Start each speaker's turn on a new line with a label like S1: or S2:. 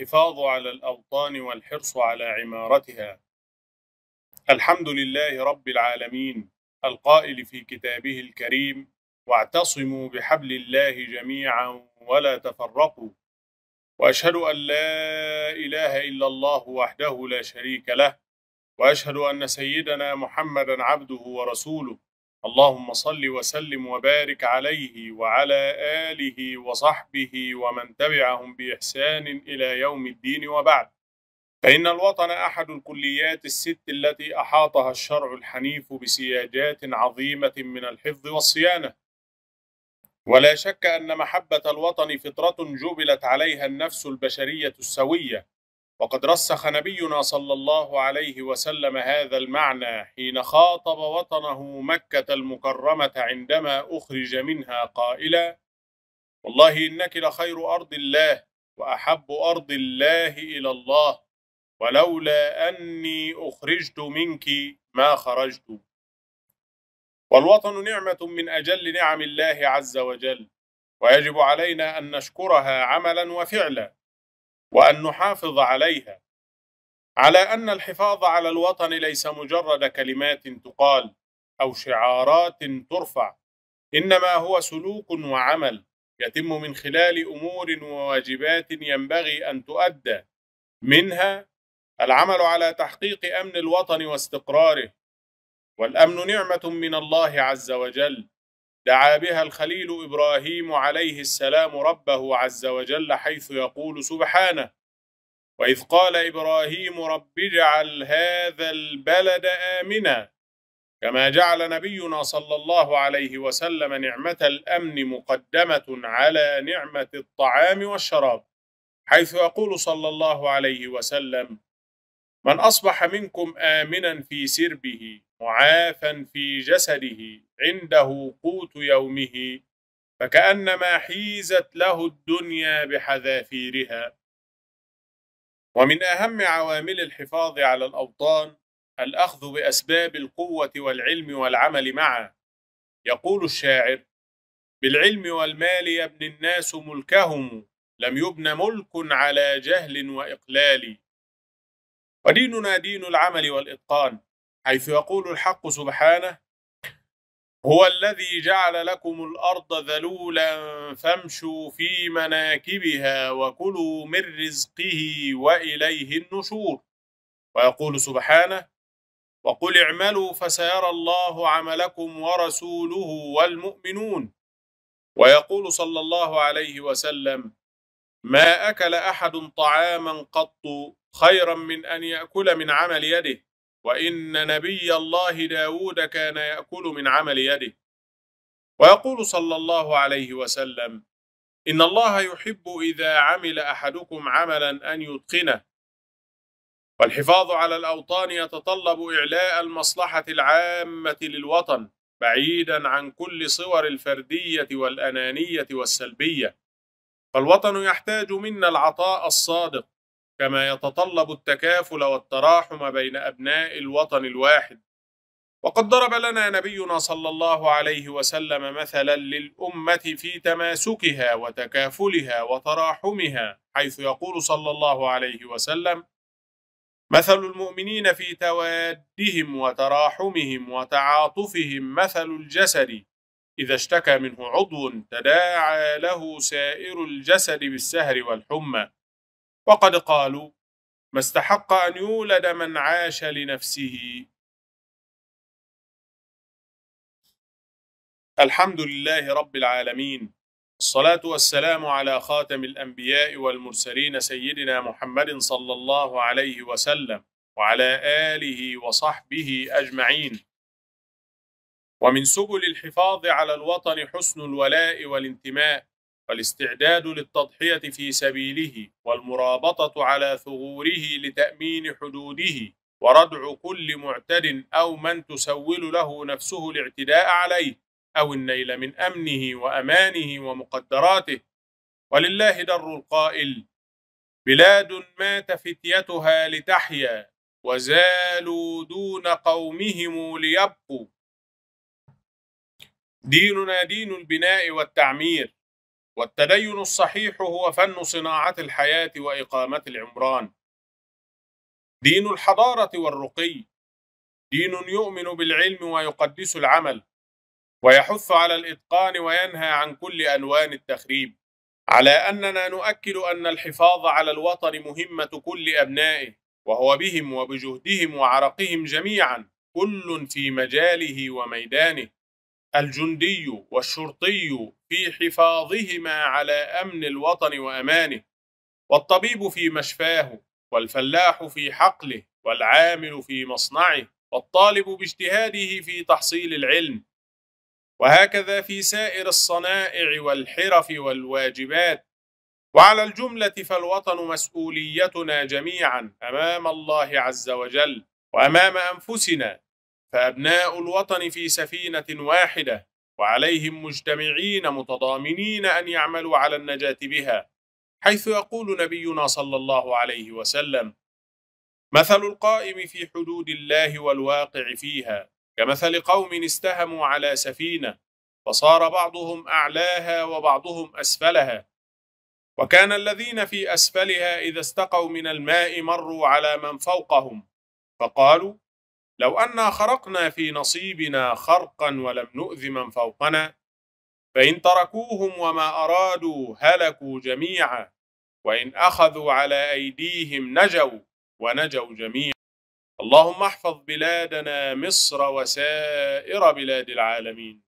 S1: الحفاظ على الأوطان والحرص على عمارتها الحمد لله رب العالمين القائل في كتابه الكريم واعتصموا بحبل الله جميعا ولا تفرقوا واشهد ان لا اله الا الله وحده لا شريك له واشهد ان سيدنا محمدا عبده ورسوله اللهم صل وسلم وبارك عليه وعلى آله وصحبه ومن تبعهم بإحسان إلى يوم الدين وبعد فإن الوطن أحد الكليات الست التي أحاطها الشرع الحنيف بسياجات عظيمة من الحفظ والصيانة ولا شك أن محبة الوطن فطرة جبلت عليها النفس البشرية السوية وقد رسخ نبينا صلى الله عليه وسلم هذا المعنى حين خاطب وطنه مكة المكرمة عندما أخرج منها قائلا والله إنك لخير أرض الله وأحب أرض الله إلى الله ولولا أني أخرجت منك ما خرجت والوطن نعمة من أجل نعم الله عز وجل ويجب علينا أن نشكرها عملا وفعلا وأن نحافظ عليها على أن الحفاظ على الوطن ليس مجرد كلمات تقال أو شعارات ترفع إنما هو سلوك وعمل يتم من خلال أمور وواجبات ينبغي أن تؤدى منها العمل على تحقيق أمن الوطن واستقراره والأمن نعمة من الله عز وجل دعا بها الخليل ابراهيم عليه السلام ربه عز وجل حيث يقول سبحانه واذ قال ابراهيم رب اجعل هذا البلد امنا كما جعل نبينا صلى الله عليه وسلم نعمه الامن مقدمه على نعمه الطعام والشراب حيث يقول صلى الله عليه وسلم من أصبح منكم آمنا في سربه معافا في جسده عنده قوت يومه فكأنما حيزت له الدنيا بحذافيرها ومن أهم عوامل الحفاظ على الأوطان الأخذ بأسباب القوة والعلم والعمل معا يقول الشاعر بالعلم والمال يبني الناس ملكهم لم يبن ملك على جهل وإقلال وديننا دين العمل والإتقان حيث يقول الحق سبحانه هو الذي جعل لكم الأرض ذلولا فامشوا في مناكبها وكلوا من رزقه وإليه النشور ويقول سبحانه وقل اعملوا فسيرى الله عملكم ورسوله والمؤمنون ويقول صلى الله عليه وسلم ما أكل أحد طعاما قط خيرا من أن يأكل من عمل يده وإن نبي الله داود كان يأكل من عمل يده ويقول صلى الله عليه وسلم إن الله يحب إذا عمل أحدكم عملا أن يتقنه والحفاظ على الأوطان يتطلب إعلاء المصلحة العامة للوطن بعيدا عن كل صور الفردية والأنانية والسلبية فالوطن يحتاج منا العطاء الصادق كما يتطلب التكافل والتراحم بين أبناء الوطن الواحد وقد ضرب لنا نبينا صلى الله عليه وسلم مثلا للأمة في تماسكها وتكافلها وتراحمها حيث يقول صلى الله عليه وسلم مثل المؤمنين في توادهم وتراحمهم وتعاطفهم مثل الجسد إذا اشتكى منه عضو تداعى له سائر الجسد بالسهر والحمى وقد قالوا ما استحق أن يولد من عاش لنفسه الحمد لله رب العالمين الصلاة والسلام على خاتم الأنبياء والمرسلين سيدنا محمد صلى الله عليه وسلم وعلى آله وصحبه أجمعين ومن سبل الحفاظ على الوطن حسن الولاء والانتماء فالاستعداد للتضحية في سبيله والمرابطة على ثغوره لتأمين حدوده وردع كل معتد أو من تسول له نفسه الاعتداء عليه أو النيل من أمنه وأمانه ومقدراته ولله در القائل بلاد مات فتيتها لتحيا وزالوا دون قومهم ليبقوا ديننا دين البناء والتعمير والتدين الصحيح هو فن صناعة الحياة وإقامة العمران دين الحضارة والرقي دين يؤمن بالعلم ويقدس العمل ويحث على الإتقان وينهى عن كل ألوان التخريب على أننا نؤكد أن الحفاظ على الوطن مهمة كل أبنائه وهو بهم وبجهدهم وعرقهم جميعا كل في مجاله وميدانه الجندي والشرطي في حفاظهما على أمن الوطن وأمانه والطبيب في مشفاه والفلاح في حقله والعامل في مصنعه والطالب باجتهاده في تحصيل العلم
S2: وهكذا
S1: في سائر الصنائع والحرف والواجبات وعلى الجملة فالوطن مسؤوليتنا جميعا أمام الله عز وجل وأمام أنفسنا فأبناء الوطن في سفينة واحدة وعليهم مجتمعين متضامنين أن يعملوا على النجاة بها حيث يقول نبينا صلى الله عليه وسلم مثل القائم في حدود الله والواقع فيها كمثل قوم استهموا على سفينة فصار بعضهم أعلاها وبعضهم أسفلها وكان الذين في أسفلها إذا استقوا من الماء مروا على من فوقهم فقالوا لو أنا خرقنا في نصيبنا خرقا ولم نؤذ من فوقنا فإن تركوهم وما أرادوا هلكوا جميعا وإن أخذوا على أيديهم نجوا ونجوا جميعا اللهم احفظ بلادنا مصر وسائر بلاد العالمين